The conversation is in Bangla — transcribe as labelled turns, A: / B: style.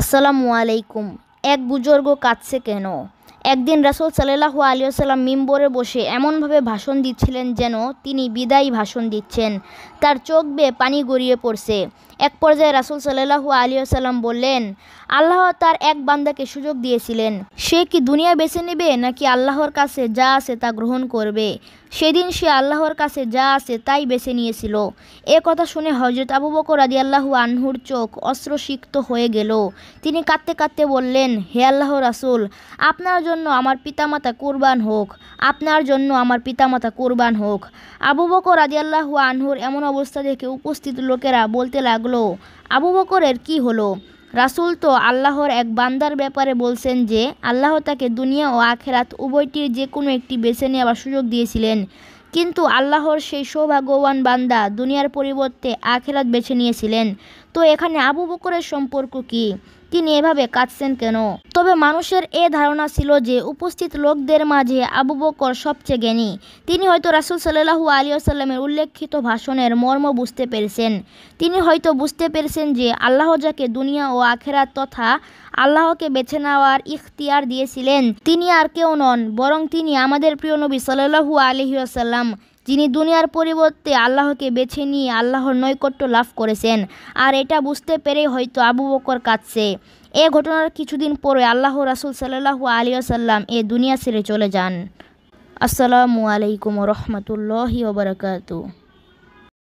A: আসসালামু আলাইকুম এক বুজুর্গ কাঁদছে কেন একদিন রাসুল সাল্লাহু আলিয়াল্লাম মিম্বরে বসে এমনভাবে ভাষণ দিচ্ছিলেন যেন তিনি বিদায়ী ভাষণ দিচ্ছেন তার চোখ বেয়ে পানি গড়িয়ে পড়ছে এক পর্যায়ে রাসুল সাল্লাহু আলী আসাল্লাম বললেন আল্লাহ তার এক বান্দাকে সুযোগ দিয়েছিলেন সে কি দুনিয়া বেছে নেবে নাকি আল্লাহর কাছে যা আছে তা গ্রহণ করবে সেদিন সে আল্লাহর কাছে যা আছে তাই বেছে নিয়েছিল এ কথা শুনে হজরত আবু বকর আদি আল্লাহু আনহুর চোখ অস্ত্রসিক্ত হয়ে গেল তিনি কাঁদতে কাঁদতে বললেন হে আল্লাহ রাসুল আপনার জন্য আমার পিতামাতা কুরবান হোক আপনার জন্য আমার পিতামাতা কুরবান হোক আবু বকর আদি আল্লাহু আনহুর এমন অবস্থা দেখে উপস্থিত লোকেরা বলতে লাগ লাগলো আবু বকরের কি হলো রাসুল তো আল্লাহর এক বান্দার ব্যাপারে বলছেন যে আল্লাহ তাকে দুনিয়া ও আখেরাত উভয়টির যে কোনো একটি বেছে নেওয়ার সুযোগ দিয়েছিলেন কিন্তু আল্লাহর সেই সৌভাগ্যবান বান্দা দুনিয়ার পরিবর্তে আখেরাত বেছে নিয়েছিলেন তো এখানে আবু বকরের সম্পর্ক কি তিনি এভাবে কাঁদছেন কেন তবে মানুষের এ ধারণা ছিল যে উপস্থিত লোকদের মাঝে আবু বকর সবচেয়ে জ্ঞানী তিনি হয়তো রাসুল সাল্লাহু আলিয়াসাল্লামের উল্লেখিত ভাষণের মর্ম বুঝতে পেরেছেন তিনি হয়তো বুঝতে পেরেছেন যে আল্লাহ যাকে দুনিয়া ও আখেরাত তথা আল্লাহকে বেছে নেওয়ার ইখতিয়ার দিয়েছিলেন তিনি আর কেউ নন বরং তিনি আমাদের প্রিয় নবী সাল্লাহু আলহিউসাল্লাম যিনি দুনিয়ার পরিবর্তে আল্লাহকে বেছে নিয়ে আল্লাহর নৈকট্য লাভ করেছেন আর এটা বুঝতে পেরে হয়তো আবু বকর কাঁদছে এ ঘটনার কিছুদিন পরে আল্লাহ রাসুল সাল্লাহ আলী আসাল্লাম এ দুনিয়া ছেড়ে চলে যান আসসালামু আলাইকুম রহমতুল্লাহি ওবরাকাতু